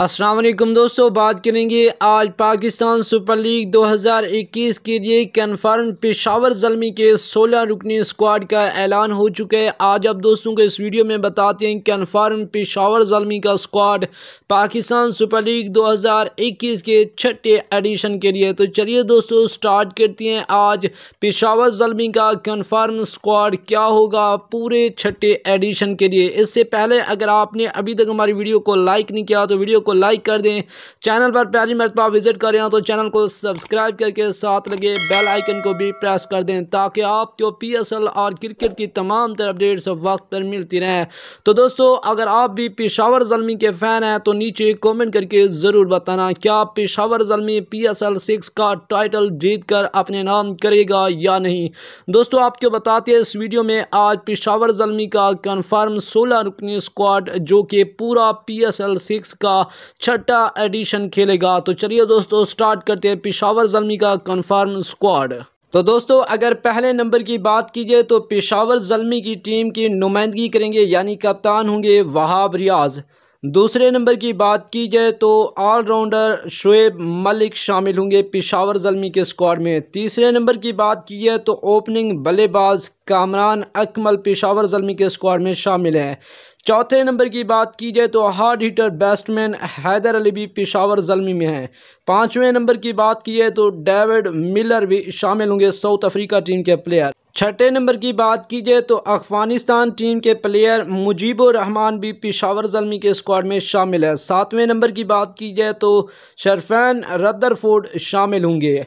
असलम दोस्तों बात करेंगे आज पाकिस्तान सुपर लीग 2021 के लिए कन्फर्म पेशावर जलमी के 16 रुकनी स्क्वाड का ऐलान हो चुका है आज आप दोस्तों को इस वीडियो में बताते हैं कन्फर्म पेशावर जलमी का स्क्वाड पाकिस्तान सुपर लीग 2021 के छठे एडिशन के लिए तो चलिए दोस्तों स्टार्ट करते हैं आज पेशावर जलमी का कन्फर्म स्क्वाड क्या होगा पूरे छठे एडिशन के लिए इससे पहले अगर आपने अभी तक हमारी वीडियो को लाइक नहीं किया तो वीडियो को लाइक कर दें चैनल पर पहली मरतबा विजिट कर रहे हो तो चैनल को सब्सक्राइब करके साथ लगे बेल आइकन को भी प्रेस कर दें ताकि आपको पी एस एल और क्रिकेट की तमाम तर अपडेट्स वक्त पर मिलती रहें तो दोस्तों अगर आप भी पेशावर जलमी के फ़ैन हैं तो नीचे कॉमेंट करके ज़रूर बताना क्या Peshawar Zalmi P S L six का टाइटल जीत कर अपने नाम करेगा या नहीं दोस्तों आपको बताते हैं इस वीडियो में आज पेशावर जलमी का कन्फर्म सोलह रुकनी स्क्वाड जो कि पूरा पी एस एल सिक्स का छठा एडिशन खेलेगा तो चलिए दोस्तों स्टार्ट करते हैं पिशावर जलमी का कन्फर्म स्क्वाड तो दोस्तों अगर पहले नंबर की बात कीजिए तो पेशावर जलमी की टीम की नुमाइंदगी करेंगे यानी कप्तान होंगे वहाब रियाज दूसरे नंबर की बात की जाए तो ऑलराउंडर शुएब मलिक शामिल होंगे पेशावर जलमी के स्क्वाड में तीसरे नंबर की बात की जाए तो ओपनिंग बल्लेबाज कामरान अकमल पेशावर जलमी के स्क्वाड में शामिल हैं चौथे नंबर की बात की जाए तो hard hitter batsman Haider Ali भी पेशावर जलमी में हैं पाँचवें नंबर की बात की जाए तो डेविड मिलर भी शामिल होंगे साउथ अफ्रीका टीम के प्लेयर छठे नंबर की बात की जाए तो अफगानिस्तान टीम के प्लेयर मुजीबुर रहमान भी पेशावर जलमी के स्क्वाड में शामिल है सातवें नंबर की बात की जाए तो शरफैन रदरफोर्ड शामिल होंगे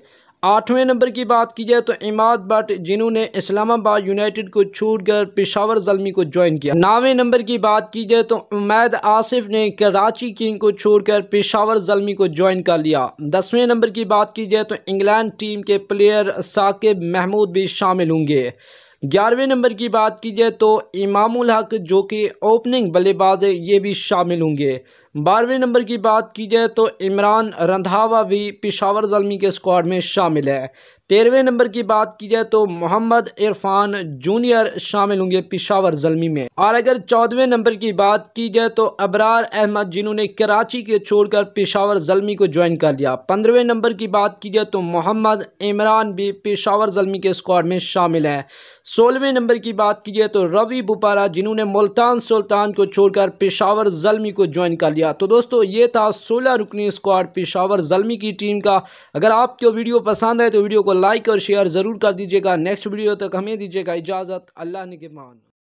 आठवें नंबर की बात की जाए तो इमाद भट्ट जिन्होंने इस्लामाबाद यूनाइटेड को छूट कर पेशावर जलमी को ज्वाइन किया नौवें नंबर की बात की जाए तो उमैद आसिफ ने कराची किंग को छोड़कर पेशावर जलमी को ज्वाइन कर लिया दसवें नंबर की बात की जाए तो इंग्लैंड टीम के प्लेयर साकिब महमूद भी शामिल होंगे ग्यारहवें नंबर की बात की जाए तो इमामुल हक जो कि ओपनिंग बल्लेबाज है ये भी शामिल होंगे बारहवें नंबर की बात की जाए तो इमरान रंधावा भी पिशावर जलमी के स्क्वाड में शामिल है तेरहवें नंबर की बात की जाए तो मोहम्मद इरफान जूनियर शामिल होंगे पिशावर जलमी में और अगर चौदहवें नंबर की बात की जाए तो अबरार अहमद जिन्होंने कराची के छोड़कर पिशावर जलमी को ज्वाइन कर लिया पंद्रहवें नंबर की बात की जाए तो मोहम्मद इमरान भी पिशावर जलमी के स्क्वाड में शामिल है सोलहवें नंबर की बात की जाए तो रवि बुपारा जिन्होंने मुल्तान सुल्तान को छोड़कर पेशावर जलमी को ज्वाइन कर लिया किया तो दोस्तों ये था सोलह रुकनी स्क्वाड पेशावर जलमी की टीम का अगर आपको वीडियो पसंद है तो वीडियो को लाइक और शेयर ज़रूर कर दीजिएगा नेक्स्ट वीडियो तक हमें दीजिएगा इजाज़त अल्लाह ने के मान